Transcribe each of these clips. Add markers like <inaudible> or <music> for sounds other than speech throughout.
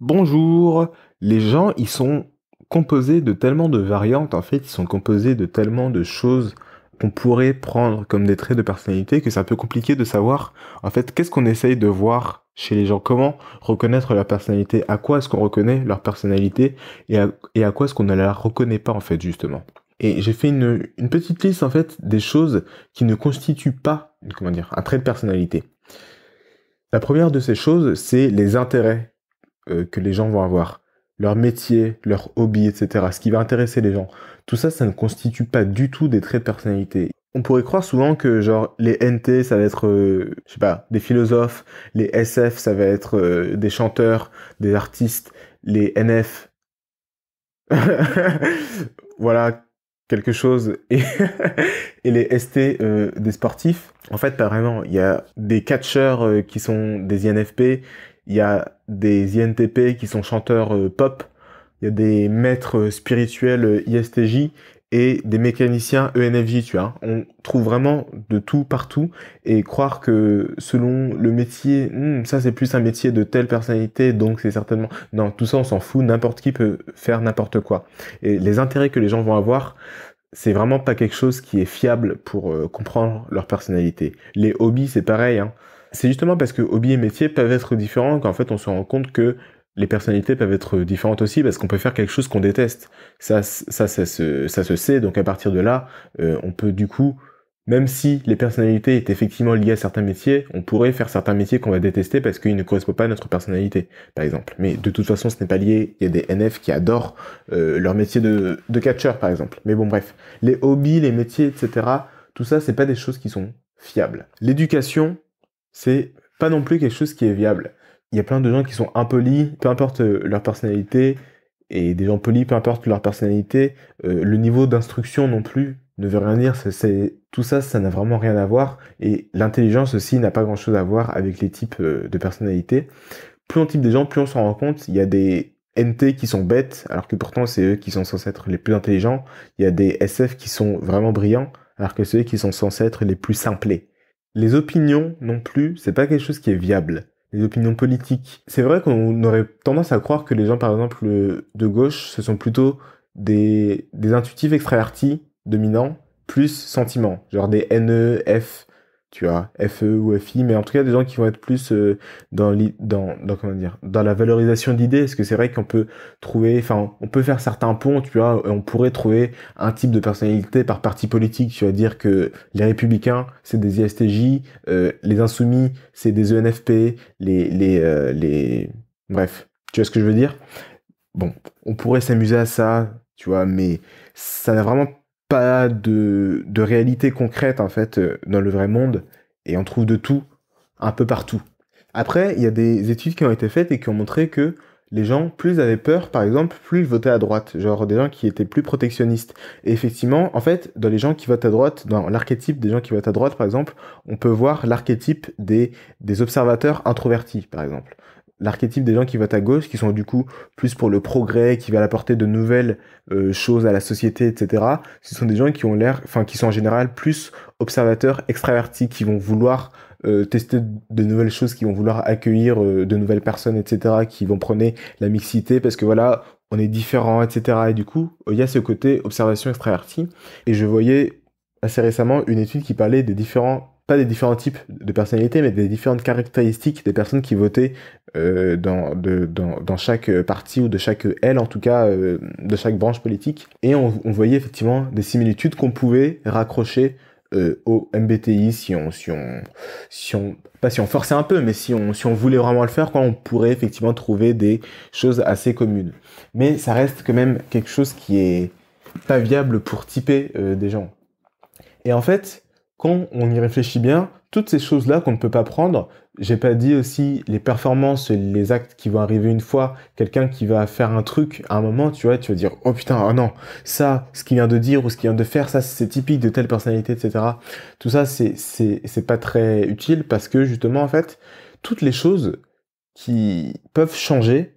Bonjour, les gens, ils sont composés de tellement de variantes, en fait, ils sont composés de tellement de choses qu'on pourrait prendre comme des traits de personnalité que c'est un peu compliqué de savoir, en fait, qu'est-ce qu'on essaye de voir chez les gens, comment reconnaître leur personnalité, à quoi est-ce qu'on reconnaît leur personnalité et à, quoi est-ce qu'on ne la reconnaît pas, en fait, justement. Et j'ai fait une, une petite liste, en fait, des choses qui ne constituent pas, comment dire, un trait de personnalité. La première de ces choses, c'est les intérêts euh, que les gens vont avoir, leur métier, leur hobby, etc., ce qui va intéresser les gens. Tout ça, ça ne constitue pas du tout des traits de personnalité. On pourrait croire souvent que genre les NT ça va être euh, je sais pas des philosophes, les SF ça va être euh, des chanteurs, des artistes, les NF <laughs> voilà quelque chose <laughs> et, les ST des sportifs. En fait, pas vraiment. Il y a des catcheurs qui sont des INFP, il y a des INTP qui sont chanteurs euh, pop, il y a des maîtres spirituels euh, ISTJ et des mécaniciens ENFJ, tu vois. On trouve vraiment de tout partout et croire que selon le métier, hmm, ça c'est plus un métier de telle personnalité, donc c'est certainement... Non, tout ça on s'en fout, n'importe qui peut faire n'importe quoi. Et les intérêts que les gens vont avoir, c'est vraiment pas quelque chose qui est fiable pour euh, comprendre leur personnalité. Les hobbies, c'est pareil. Hein. C'est justement parce que hobby et métier peuvent être différents qu'en fait on se rend compte que les personnalités peuvent être différentes aussi parce qu'on peut faire quelque chose qu'on déteste. Ça, ça, ça, se, ça se sait. Donc à partir de là, euh, on peut du coup, même si les personnalités est effectivement liées à certains métiers, on pourrait faire certains métiers qu'on va détester parce qu'ils ne correspondent pas à notre personnalité, par exemple. Mais de toute façon, ce n'est pas lié. Il y a des NF qui adorent euh, leur métier de, de catcheur, par exemple. Mais bon, bref, les hobbies, les métiers, etc. Tout ça, c'est pas des choses qui sont fiables. L'éducation, c'est pas non plus quelque chose qui est viable. Il y a plein de gens qui sont impolis, peu importe euh, leur personnalité, et des gens polis, peu importe leur personnalité, euh, le niveau d'instruction non plus ne veut rien dire. C'est tout ça, ça n'a vraiment rien à voir. Et l'intelligence aussi n'a pas grand-chose à voir avec les types euh, de personnalités. Plus on type des gens, plus on s'en rend compte. Il y a des NT qui sont bêtes, alors que pourtant c'est eux qui sont censés être les plus intelligents. Il y a des SF qui sont vraiment brillants, alors que c'est eux qui sont censés être les plus simplés. Les opinions non plus, c'est pas quelque chose qui est viable. Les opinions politiques. C'est vrai qu'on aurait tendance à croire que les gens, par exemple, de gauche, ce sont plutôt des, des intuitifs extravertis, dominants, plus sentiments, genre des e F tu vois, FE ou FI, mais en tout cas des gens qui vont être plus euh, dans, dans, dans, comment dire, dans la valorisation d'idées, parce que c'est vrai qu'on peut trouver, enfin, on peut faire certains ponts, tu vois, on pourrait trouver un type de personnalité par parti politique, tu vas dire que les républicains, c'est des ISTJ, euh, les insoumis, c'est des ENFP, les, les, euh, les, bref, tu vois ce que je veux dire Bon, on pourrait s'amuser à ça, tu vois, mais ça n'a vraiment pas de, réalité concrète en fait euh, dans le vrai monde et on trouve de tout un peu partout. Après, il y a des études qui ont été faites et qui ont montré que les gens, plus avaient peur, par exemple, plus ils votaient à droite. Genre des gens qui étaient plus protectionnistes. Et effectivement, en fait, dans les gens qui votent à droite, dans l'archétype des gens qui votent à droite, par exemple, on peut voir l'archétype des, des observateurs introvertis, par exemple l'archétype des gens qui votent à gauche, qui sont du coup plus pour le progrès, qui veulent apporter de nouvelles euh, choses à la société, etc. Ce sont des gens qui ont l'air, enfin qui sont en général plus observateurs, extravertis, qui vont vouloir euh, tester de nouvelles choses, qui vont vouloir accueillir euh, de nouvelles personnes, etc. Qui vont prôner la mixité parce que voilà, on est différent, etc. Et du coup, il y a ce côté observation extraverti Et je voyais assez récemment une étude qui parlait des différents pas des différents types de personnalités, mais des différentes caractéristiques des personnes qui votaient euh, dans, de, dans, dans, chaque euh, parti ou de chaque euh, L en tout cas, de chaque branche politique. Et on, voyait effectivement des similitudes qu'on pouvait raccrocher au MBTI si on, si on, si on, pas si on forçait un peu, mais si on, si on voulait vraiment le faire, quoi, on pourrait effectivement trouver des choses assez communes. Mais ça reste quand même quelque chose qui est pas viable pour typer des gens. Et en fait, quand on y réfléchit bien, toutes ces choses-là qu'on ne peut pas prendre, j'ai pas dit aussi les performances, les actes qui vont arriver une fois, quelqu'un qui va faire un truc à un moment, tu vois, tu vas dire oh putain, oh non, ça, ce qu'il vient de dire ou ce qu'il vient de faire, ça c'est typique de telle personnalité, etc. Tout ça c'est c'est c'est pas très utile parce que justement en fait toutes les choses qui peuvent changer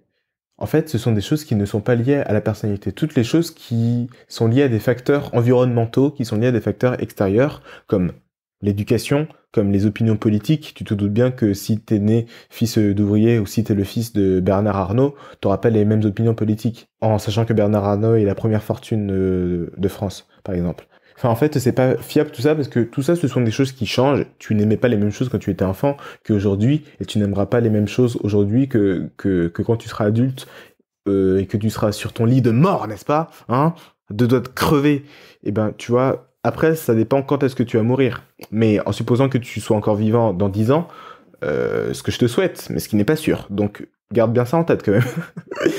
en fait, ce sont des choses qui ne sont pas liées à la personnalité. Toutes les choses qui sont liées à des facteurs environnementaux, qui sont liées à des facteurs extérieurs, comme l'éducation, comme les opinions politiques. Tu te doutes bien que si t'es né fils euh, d'ouvrier ou si t'es le fils de Bernard Arnault, t'auras pas les mêmes opinions politiques. En sachant que Bernard Arnault est la première fortune euh, de France, par exemple. Enfin, en fait, c'est pas fiable tout ça parce que tout ça, ce sont des choses qui changent. Tu n'aimais pas les mêmes choses quand tu étais enfant qu'aujourd'hui et tu n'aimeras pas les mêmes choses aujourd'hui que, que, quand tu seras adulte euh, et que tu seras sur ton lit de mort, n'est-ce pas Hein De doigts de crever. Et eh ben, tu vois, après, ça dépend quand est-ce que tu vas mourir. Mais en supposant que tu sois encore vivant dans dix ans, euh, ce que je te souhaite, mais ce qui n'est pas sûr. Donc, garde bien ça en tête quand même. <laughs>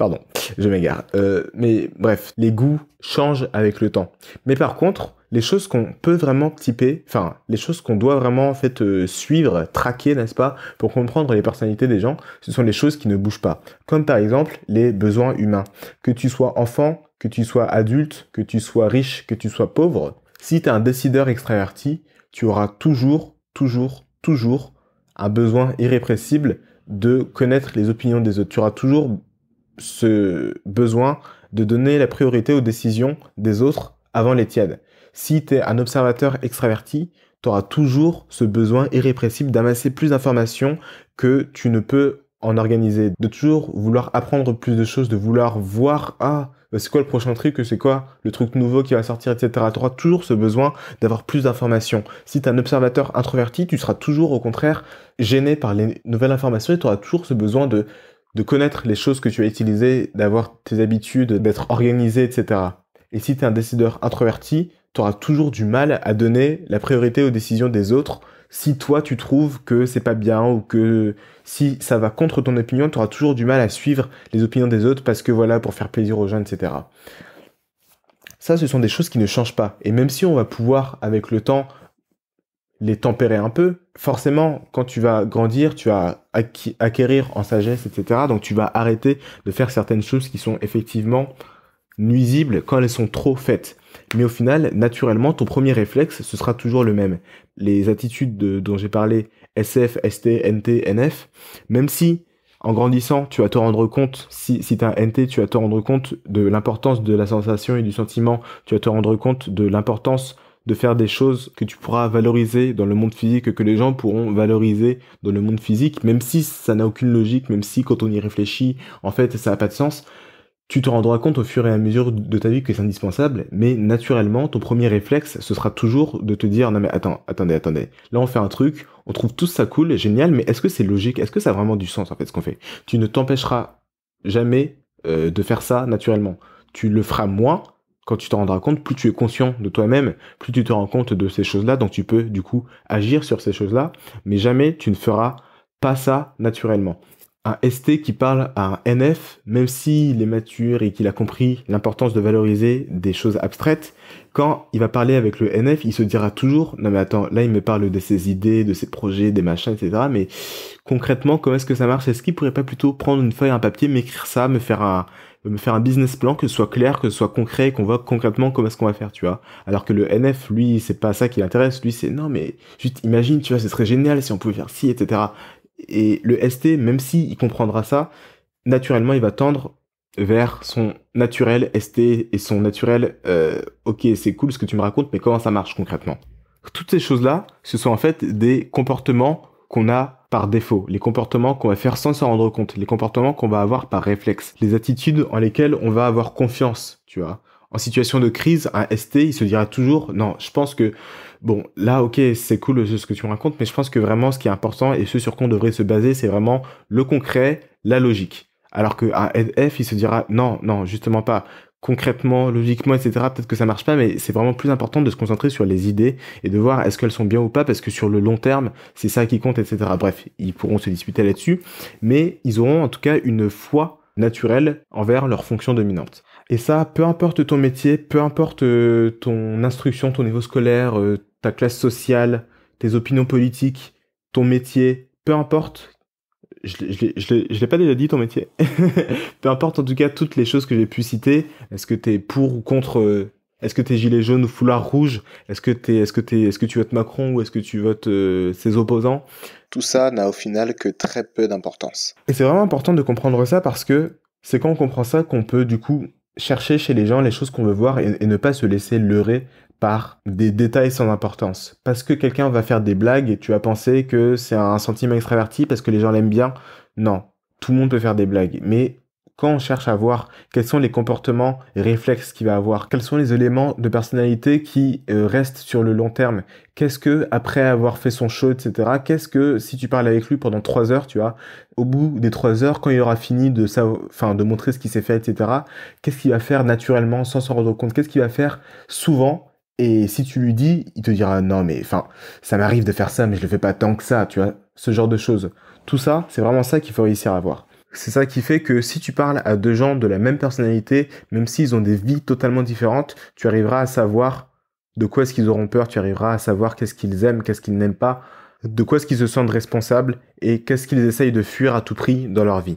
Pardon, je m'égare. Euh, mais bref, les goûts changent avec le temps. Mais par contre, les choses qu'on peut vraiment typer, enfin, les choses qu'on doit vraiment en fait euh, suivre, traquer, n'est-ce pas, pour comprendre les personnalités des gens, ce sont les choses qui ne bougent pas. Comme par exemple les besoins humains. Que tu sois enfant, que tu sois adulte, que tu sois riche, que tu sois pauvre, si tu es un décideur extraverti, tu auras toujours, toujours, toujours un besoin irrépressible de connaître les opinions des autres. Tu auras toujours ce besoin de donner la priorité aux décisions des autres avant les tièdes. Si tu es un observateur extraverti, tu auras toujours ce besoin irrépressible d'amasser plus d'informations que tu ne peux en organiser, de toujours vouloir apprendre plus de choses, de vouloir voir, ah, c'est quoi le prochain truc, c'est quoi le truc nouveau qui va sortir, etc. Tu auras toujours ce besoin d'avoir plus d'informations. Si tu es un observateur introverti, tu seras toujours au contraire gêné par les nouvelles informations et tu auras toujours ce besoin de de connaître les choses que tu as utilisées, d'avoir tes habitudes, d'être organisé, etc. Et si tu es un décideur introverti, tu auras toujours du mal à donner la priorité aux décisions des autres si toi tu trouves que c'est pas bien ou que si ça va contre ton opinion, tu auras toujours du mal à suivre les opinions des autres parce que voilà, pour faire plaisir aux gens, etc. Ça, ce sont des choses qui ne changent pas. Et même si on va pouvoir, avec le temps, les tempérer un peu. Forcément, quand tu vas grandir, tu vas acquérir en sagesse, etc. Donc tu vas arrêter de faire certaines choses qui sont effectivement nuisibles quand elles sont trop faites. Mais au final, naturellement, ton premier réflexe, ce sera toujours le même. Les attitudes dont j'ai parlé, SF, ST, NT, NF, même si en grandissant, tu vas te rendre compte, si, si tu as NT, tu vas te rendre compte de l'importance de la sensation et du sentiment, tu vas te rendre compte de l'importance de faire des choses que tu pourras valoriser dans le monde physique, que les gens pourront valoriser dans le monde physique, même si ça n'a aucune logique, même si quand on y réfléchit, en fait, ça n'a pas de sens, tu te rendras compte au fur et à mesure de ta vie que c'est indispensable, mais naturellement, ton premier réflexe, ce sera toujours de te dire, non mais attends, attendez, attendez, là on fait un truc, on trouve tout ça cool, génial, mais est-ce que c'est logique, est-ce que ça a vraiment du sens en fait ce qu'on fait Tu ne t'empêcheras jamais euh, de faire ça naturellement. Tu le feras moins, quand tu te rendras compte, plus tu es conscient de toi-même, plus tu te rends compte de ces choses-là, donc tu peux du coup agir sur ces choses-là, mais jamais tu ne feras pas ça naturellement. Un ST qui parle à un NF, même s'il est mature et qu'il a compris l'importance de valoriser des choses abstraites, quand il va parler avec le NF, il se dira toujours, non mais attends, là il me parle de ses idées, de ses projets, des machins, etc. Mais concrètement, comment est-ce que ça marche Est-ce qu'il pourrait pas plutôt prendre une feuille, un papier, m'écrire ça, me faire un, me faire un business plan, que soit clair, que ce soit concret, qu'on voit concrètement comment est-ce qu'on va faire, tu vois. Alors que le NF, lui, c'est pas ça qui l'intéresse. Lui, c'est non, mais juste imagine, tu vois, ce serait génial si on pouvait faire ci, etc. Et le ST, même si comprendra ça, naturellement, il va tendre vers son naturel ST et son naturel, euh, ok, c'est cool ce que tu me racontes, mais comment ça marche concrètement Toutes ces choses-là, ce sont en fait des comportements qu'on a par défaut, les comportements qu'on va faire sans s'en rendre compte, les comportements qu'on va avoir par réflexe, les attitudes en lesquelles on va avoir confiance, tu vois. En situation de crise, un ST, il se dira toujours, non, je pense que, bon, là, ok, c'est cool ce que tu me racontes, mais je pense que vraiment, ce qui est important et ce sur quoi on devrait se baser, c'est vraiment le concret, la logique. Alors qu'un F, il se dira, non, non, justement pas concrètement, logiquement, etc. Peut-être que ça marche pas, mais c'est vraiment plus important de se concentrer sur les idées et de voir est-ce qu'elles sont bien ou pas, parce que sur le long terme, c'est ça qui compte, etc. Bref, ils pourront se disputer là-dessus, mais ils auront en tout cas une foi naturelle envers leur fonction dominante. Et ça, peu importe ton métier, peu importe euh, ton instruction, ton niveau scolaire, euh, ta classe sociale, tes opinions politiques, ton métier, peu importe je ne l'ai pas déjà dit ton métier. <laughs> Peu importe en tout cas toutes les choses que j'ai pu citer. Est-ce que tu es pour ou contre euh, Est-ce que tu es gilet jaune ou foulard rouge Est-ce que, tu est-ce, que es, est-ce que tu votes Macron ou est-ce que tu votes euh, ses opposants Tout ça n'a au final que très peu d'importance. Et c'est vraiment important de comprendre ça parce que c'est quand on comprend ça qu'on peut du coup chercher chez les gens les choses qu'on veut voir et, ne pas se laisser leurrer par des détails sans importance. Parce que quelqu'un va faire des blagues et tu vas penser que c'est un sentiment extraverti parce que les gens l'aiment bien. Non, tout le monde peut faire des blagues. Mais quand on cherche à voir quels sont les comportements et réflexes qu'il va avoir, quels sont les éléments de personnalité qui euh, restent sur le long terme, qu'est-ce que, après avoir fait son show, etc., qu'est-ce que, si tu parles avec lui pendant trois heures, tu vois, au bout des trois heures, quand il aura fini de, enfin, de montrer ce qui s'est fait, etc., qu'est-ce qu'il va faire naturellement sans s'en rendre compte, qu'est-ce qu'il va faire souvent et si tu lui dis, il te dira non, mais enfin, ça m'arrive de faire ça, mais je le fais pas tant que ça, tu vois, ce genre de choses. Tout ça, c'est vraiment ça qu'il faut réussir à voir. C'est ça qui fait que si tu parles à deux gens de la même personnalité, même s'ils ont des vies totalement différentes, tu arriveras à savoir de quoi est-ce qu'ils auront peur, tu arriveras à savoir qu'est-ce qu'ils aiment, qu'est-ce qu'ils n'aiment pas, de quoi est-ce qu'ils se sentent responsables et qu'est-ce qu'ils essayent de fuir à tout prix dans leur vie.